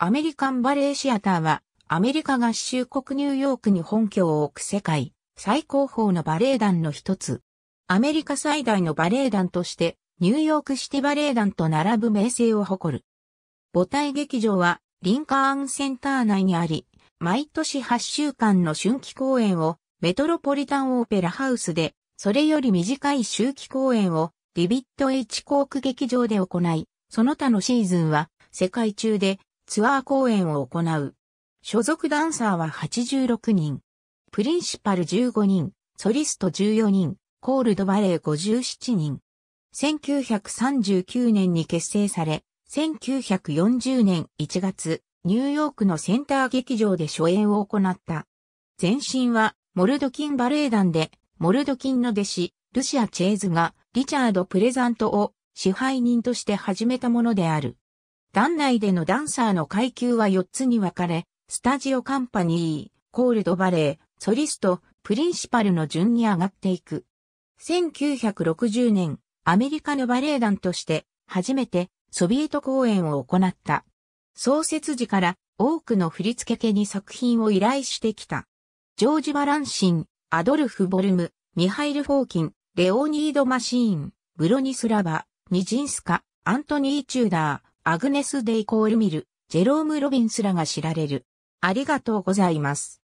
アメリカンバレーシアターは、アメリカ合衆国ニューヨークに本拠を置く世界、最高峰のバレエ団の一つ。アメリカ最大のバレエ団として、ニューヨークシティバレエ団と並ぶ名声を誇る。母体劇場は、リンカーンセンター内にあり、毎年8週間の春季公演を、メトロポリタンオーペラハウスで、それより短い秋季公演を、ディビット H コーク劇場で行い、その他のシーズンは、世界中でツアー公演を行う。所属ダンサーは86人。プリンシパル15人、ソリスト14人、コールドバレー57人。1939年に結成され、1940年1月、ニューヨークのセンター劇場で初演を行った。前身は、モルドキンバレエ団で、モルドキンの弟子、ルシア・チェーズが、リチャード・プレザントを支配人として始めたものである。団内でのダンサーの階級は4つに分かれ、スタジオカンパニー、コールドバレー、ソリスト、プリンシパルの順に上がっていく。1960年、アメリカのバレエ団として、初めてソビエト公演を行った。創設時から多くの振付家に作品を依頼してきた。ジョージ・バランシン、アドルフ・ボルム、ミハイル・フォーキン、レオニード・マシーン、ブロニスラバ、ニジンスカ、アントニー・チューダー、アグネス・デイ・コールミル、ジェローム・ロビンスらが知られる。ありがとうございます。